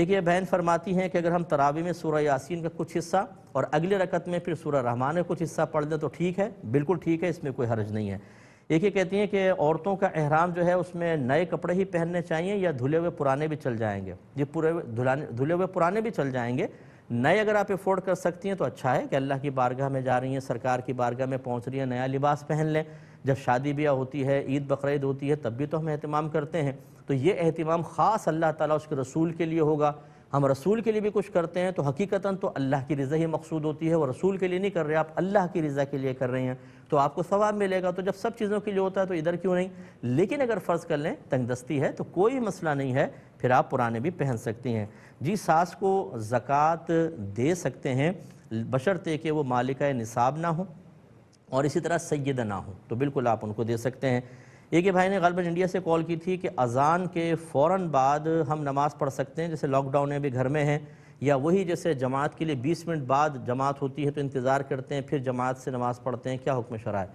एक ये बहन फरमाती हैं कि अगर हम तरावी में सूर्य यासिन का कुछ हिस्सा और अगले रकत में फिर सूर्य रहमान का कुछ हिस्सा पढ़ दें तो ठीक है बिल्कुल ठीक है इसमें कोई हर्ज नहीं है एक ये कहती हैं कि औरतों का अहराम जो है उसमें नए कपड़े ही पहनने चाहिए या धुले हुए पुराने भी चल जाएंगे ये पूरे धुलाने धुले हुए पुराने भी चल जाएंगे नए अगर आप अफोर्ड कर सकती हैं तो अच्छा है कि अल्लाह की बारगाह में जा रही हैं सरकार की बारगाह में पहुँच रही हैं नया लिबास पहन लें जब शादी ब्याह होती है ईद बकरीद होती है तब भी तो हम अहतमाम करते हैं तो ये अहतमाम ख़ास अल्लाह ताला उसके रसूल के लिए होगा हम रसूल के लिए भी कुछ करते हैं तो हकीकता तो अल्लाह की रज़ा ही मकसूद होती है वो रसूल के लिए नहीं कर रहे आप अल्लाह की रज़ा के लिए कर रहे हैं तो आपको सवाब मिलेगा तो जब सब चीज़ों के लिए होता है तो इधर क्यों नहीं लेकिन अगर फ़र्ज़ कर लें तंगदस्ती है तो कोई मसला नहीं है फिर आप पुराने भी पहन सकती हैं जी सास को ज़क़़त दे सकते हैं बशर्ते कि वो मालिका निसाब ना हो और इसी तरह सैद ना हो तो बिल्कुल आप उनको दे सकते हैं एक भाई ने गलबन इंडिया से कॉल की थी कि अज़ान के फ़ौर बाद हम नमाज़ पढ़ सकते हैं जैसे लॉकडाउन में भी घर में हैं या वही जैसे जमात के लिए 20 मिनट बाद जमात होती है तो इंतज़ार करते हैं फिर जमात से नमाज़ पढ़ते हैं क्या हुक्म शराय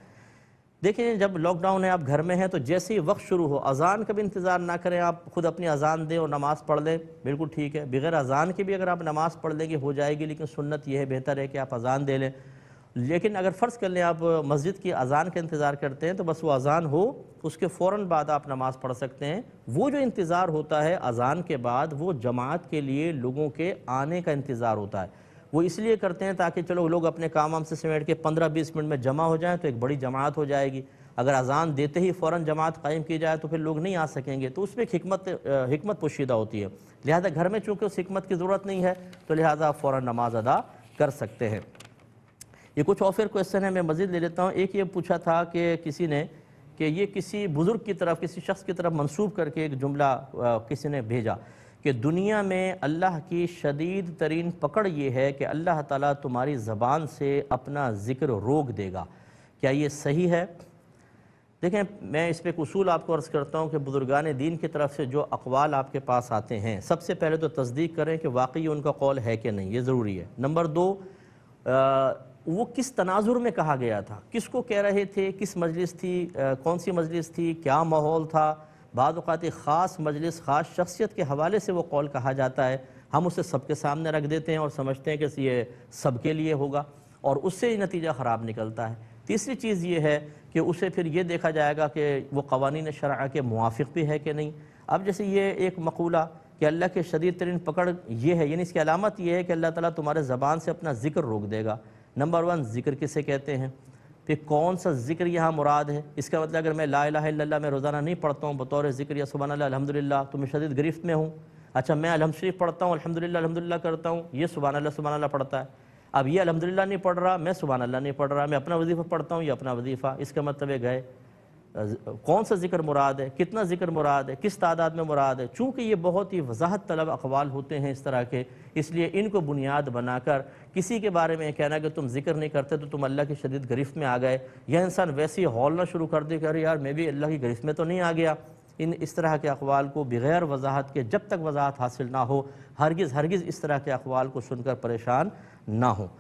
देखें जब लॉकडाउन है आप घर में हैं तो जैसे ही वक्त शुरू हो अज़ान का भी इंतज़ार ना करें आप खुद अपनी अज़ान दें और नमाज़ पढ़ लें बिल्कुल ठीक है बगैर अज़ान के भी अगर आप नमाज़ पढ़ लेंगे हो जाएगी लेकिन सुन्नत यह बेहतर है कि आप अज़ान दे लें लेकिन अगर फ़र्ज़ कर लें आप मस्जिद की अज़ान का इंतज़ार करते हैं तो बस वो अज़ान हो उसके फ़ौर बाद आप नमाज़ पढ़ सकते हैं वो जो इंतज़ार होता है अज़ान के बाद वो जमात के लिए लोगों के आने का इंतज़ार होता है वो इसलिए करते हैं ताकि चलो लोग अपने काम वाम से समेट के पंद्रह बीस मिनट में जमा हो जाएँ तो एक बड़ी जमात हो जाएगी अगर अज़ान देते ही फ़ौर जमात कायम की जाए तो फिर लोग नहीं आ सकेंगे तो उसमें एक हमत हमत पोशीदा होती है लिहाजा घर में चूँकि उस हमत की ज़रूरत नहीं है तो लिहाजा आप फ़ौर नमाज़ अदा कर सकते हैं ये कुछ और फिर क्वेश्चन है मैं मज़ीद ले लेता हूँ एक ये पूछा था कि किसी ने कि ये किसी बुज़ुर्ग की तरफ किसी शख्स की तरफ मनसूब करके एक जुमला किसी ने भेजा कि दुनिया में अल्लाह की शदीद तरीन पकड़ ये है कि अल्लाह ताला तुम्हारी ज़बान से अपना ज़िक्र रोक देगा क्या ये सही है देखें मैं इस पर कसूल आपको अर्ज़ करता हूँ कि बुजुर्गान दीन की तरफ से जो अकवाल आपके पास आते हैं सबसे पहले तो तस्दीक करें कि वाकई उनका कौल है कि नहीं ये ज़रूरी है नंबर दो आ, वो किस तनाजुर में कहा गया था किसको कह रहे थे किस मजलिस थी आ, कौन सी मजलिस थी क्या माहौल था बाज़ात ख़ास मजलिस ख़ास शख्सियत के हवाले से वो कौल कहा जाता है हम उसे सबके सामने रख देते हैं और समझते हैं कि ये सबके लिए होगा और उससे ही नतीजा ख़राब निकलता है तीसरी चीज़ ये है कि उसे फिर ये देखा जाएगा कि वो कवानी शरा के मुआफ़ भी है कि नहीं अब जैसे ये एक मकूला कि अल्लाह के शदीद तरीन पकड़ ये है यानी इसकी अलामत ये है कि अल्लाह ताली तुम्हारे ज़बान से अपना ज़िक्र रोक देगा नंबर वन ज़िक्र किसे कहते हैं फिर कौन सा जिक्र यहाँ मुराद है इसका मतलब अगर मैं ला ला मैं रोज़ाना नहीं पढ़ता हूँ बतौर जिक्र या सुबह अलहमदिल्ला तो मैं शदीद गिरफ्त में हूँ अच्छा मैं अलहम शरीफ पढ़ता हूँ अलहमदिल्ला अलहमदिल्ला करता हूँ ये सुबह सुबह पढ़ता है अब ये अलहमदिल्ला नहीं पढ़ रहा मैं सुबह नहीं पढ़ रहा मैं अपना वजीफ़ा पढ़ता हूँ या अपना वजीफ़ा इसका मतलब गए कौन सा जिक्र मुराद है कितना जिक्र मुराद है किस तादाद में मुराद है चूँकि ये बहुत ही वजाहत तलब अकवाल होते हैं इस तरह के इसलिए इनको बुनियाद बनाकर किसी के बारे में कहना कि तुम जिक्र नहीं करते तो तुम अल्लाह की शदीद गिरफ्त में आ गए यह इंसान वैसे ही हौलना शुरू कर दे कि अरे यार मैं भी अल्लाह की गरीफ में तो नहीं आ गया इन इस तरह के अखवाल को बग़ैर वजाहत के जब तक वजाहत हासिल ना हो हरगिज़ हरगिज़ इस तरह के अखवाल को सुनकर परेशान ना हो